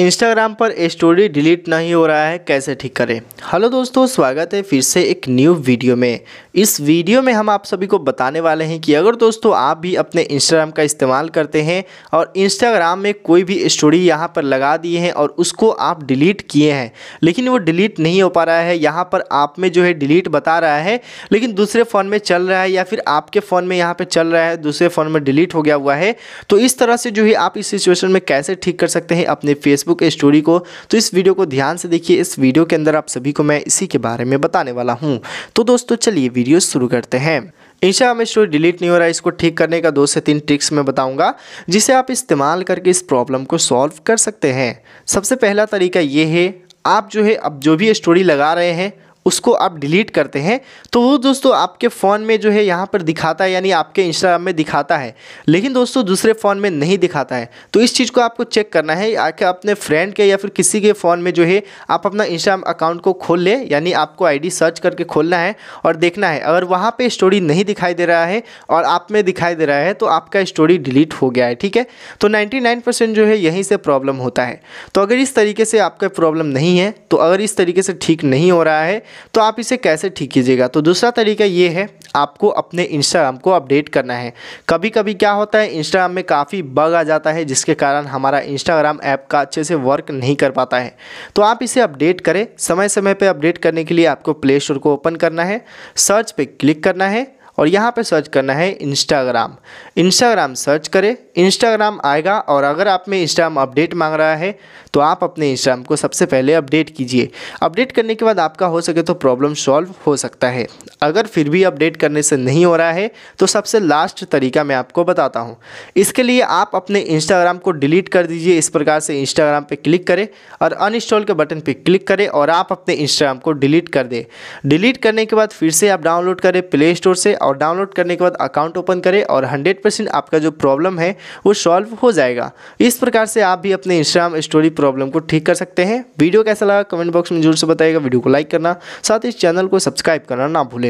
Instagram पर story delete नहीं हो रहा है कैसे ठीक करें हेलो दोस्तों स्वागत है फिर से एक न्यू वीडियो में इस वीडियो में हम आप सभी को बताने वाले हैं कि अगर दोस्तों आप भी अपने इंस्टाग्राम का इस्तेमाल करते हैं और इंस्टाग्राम में कोई भी स्टोरी यहां पर लगा दिए हैं और उसको आप डिलीट किए हैं लेकिन वो डिलीट नहीं हो पा रहा है यहाँ पर आप में जो है डिलीट बता रहा है लेकिन दूसरे फ़ोन में चल रहा है या फिर आपके फ़ोन में यहाँ पर चल रहा है दूसरे फ़ोन में डिलीट हो गया हुआ है तो इस तरह से जो है आप इस सिचुएशन में कैसे ठीक कर सकते हैं अपने फेसबुक फेसबुक स्टोरी को तो इस वीडियो को ध्यान से देखिए इस वीडियो के अंदर आप सभी को मैं इसी के बारे में बताने वाला हूँ तो दोस्तों चलिए वीडियो शुरू करते हैं इंस्टाग्राम स्टोरी डिलीट नहीं हो रहा है इसको ठीक करने का दो से तीन ट्रिक्स मैं बताऊंगा जिसे आप इस्तेमाल करके इस प्रॉब्लम को सॉल्व कर सकते हैं सबसे पहला तरीका ये है आप जो है अब जो भी स्टोरी लगा रहे हैं उसको आप डिलीट करते हैं तो वो दोस्तों आपके फ़ोन में जो है यहाँ पर दिखाता है यानी आपके इंस्टाग्राम में दिखाता है लेकिन दोस्तों दूसरे फ़ोन में नहीं दिखाता है तो इस चीज़ को आपको चेक करना है आके अपने फ्रेंड के या फिर किसी के फ़ोन में जो है आप अपना इंस्टाग्राम अकाउंट को खोल ले यानी आपको आई सर्च करके खोलना है और देखना है अगर वहाँ पर स्टोरी नहीं दिखाई दे रहा है और आप में दिखाई दे रहा है तो आपका स्टोरी डिलीट हो गया है ठीक है तो नाइन्टी जो है यहीं से प्रॉब्लम होता है तो अगर इस तरीके से आपका प्रॉब्लम नहीं है तो अगर इस तरीके से ठीक नहीं हो रहा है तो आप इसे कैसे ठीक कीजिएगा तो दूसरा तरीका ये है आपको अपने इंस्टाग्राम को अपडेट करना है कभी कभी क्या होता है इंस्टाग्राम में काफ़ी बग आ जाता है जिसके कारण हमारा इंस्टाग्राम ऐप का अच्छे से वर्क नहीं कर पाता है तो आप इसे अपडेट करें समय समय पर अपडेट करने के लिए आपको प्ले स्टोर को ओपन करना है सर्च पर क्लिक करना है और यहाँ पे सर्च करना है इंस्टाग्राम इंस्टाग्राम सर्च करें इंस्टाग्राम आएगा और अगर आप में इंस्टाग्राम अपडेट मांग रहा है तो आप अपने इंस्टाग्राम को सबसे पहले अपडेट कीजिए अपडेट करने के बाद आपका हो सके तो प्रॉब्लम सॉल्व हो सकता है अगर फिर भी अपडेट करने से नहीं हो रहा है तो सबसे लास्ट तरीका मैं आपको बताता हूँ इसके लिए आप अपने इंस्टाग्राम को डिलीट कर दीजिए इस प्रकार से इंस्टाग्राम पर क्लिक करें और अनइंस्टॉल के बटन पर क्लिक करें और आप अपने इंस्टाग्राम को डिलीट कर दें डिलीट करने के बाद फिर से आप डाउनलोड करें प्ले स्टोर से और और डाउनलोड करने के बाद अकाउंट ओपन करें और 100 परसेंट आपका जो प्रॉब्लम है वो सॉल्व हो जाएगा इस प्रकार से आप भी अपने इंस्टाग्राम स्टोरी प्रॉब्लम को ठीक कर सकते हैं वीडियो कैसा लगा कमेंट बॉक्स में जरूर से बताएगा वीडियो को लाइक करना साथ ही इस चैनल को सब्सक्राइब करना ना भूलें